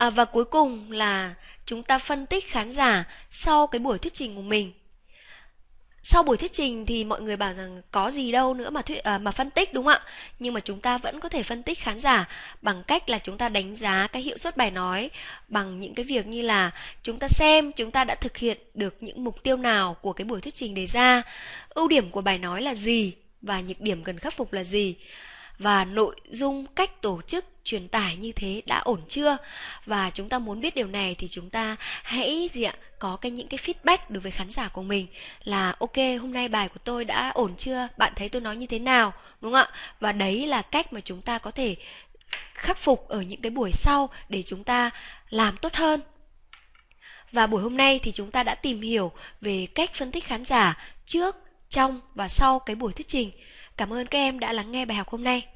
À, và cuối cùng là chúng ta phân tích khán giả sau cái buổi thuyết trình của mình. Sau buổi thuyết trình thì mọi người bảo rằng có gì đâu nữa mà thuyết, à, mà phân tích đúng không ạ? Nhưng mà chúng ta vẫn có thể phân tích khán giả bằng cách là chúng ta đánh giá cái hiệu suất bài nói bằng những cái việc như là chúng ta xem chúng ta đã thực hiện được những mục tiêu nào của cái buổi thuyết trình đề ra, ưu điểm của bài nói là gì và nhược điểm cần khắc phục là gì và nội dung cách tổ chức truyền tải như thế đã ổn chưa và chúng ta muốn biết điều này thì chúng ta hãy gì ạ có cái những cái feedback đối với khán giả của mình là ok hôm nay bài của tôi đã ổn chưa bạn thấy tôi nói như thế nào đúng không ạ và đấy là cách mà chúng ta có thể khắc phục ở những cái buổi sau để chúng ta làm tốt hơn và buổi hôm nay thì chúng ta đã tìm hiểu về cách phân tích khán giả trước trong và sau cái buổi thuyết trình Cảm ơn các em đã lắng nghe bài học hôm nay.